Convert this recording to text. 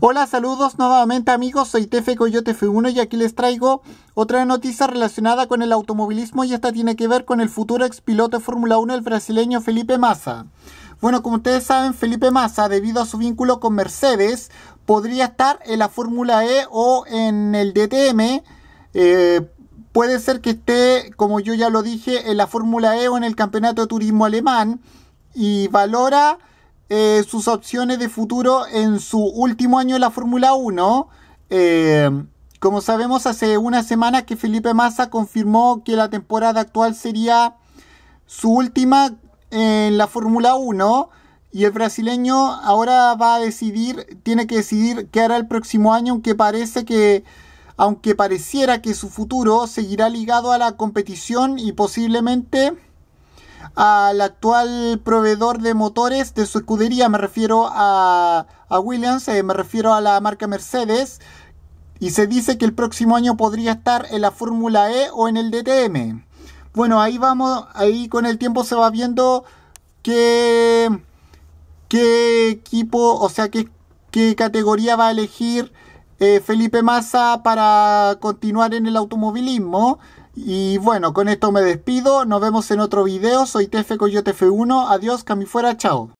Hola, saludos nuevamente amigos, soy Tefe Coyote F1 y aquí les traigo otra noticia relacionada con el automovilismo y esta tiene que ver con el futuro expiloto de Fórmula 1, el brasileño Felipe Massa. Bueno, como ustedes saben, Felipe Massa, debido a su vínculo con Mercedes, podría estar en la Fórmula E o en el DTM. Eh, puede ser que esté, como yo ya lo dije, en la Fórmula E o en el Campeonato de Turismo Alemán y valora eh, sus opciones de futuro en su último año en la Fórmula 1. Eh, como sabemos, hace unas semana que Felipe Massa confirmó que la temporada actual sería su última en la Fórmula 1. Y el brasileño ahora va a decidir, tiene que decidir qué hará el próximo año, aunque parece que, aunque pareciera que su futuro seguirá ligado a la competición y posiblemente al actual proveedor de motores de su escudería, me refiero a, a Williams, eh, me refiero a la marca Mercedes, y se dice que el próximo año podría estar en la Fórmula E o en el DTM. Bueno, ahí vamos, ahí con el tiempo se va viendo qué, qué equipo, o sea, qué, qué categoría va a elegir eh, Felipe Massa para continuar en el automovilismo. Y bueno, con esto me despido. Nos vemos en otro video. Soy Tefe Coyote F1. Adiós, cami fuera, chao.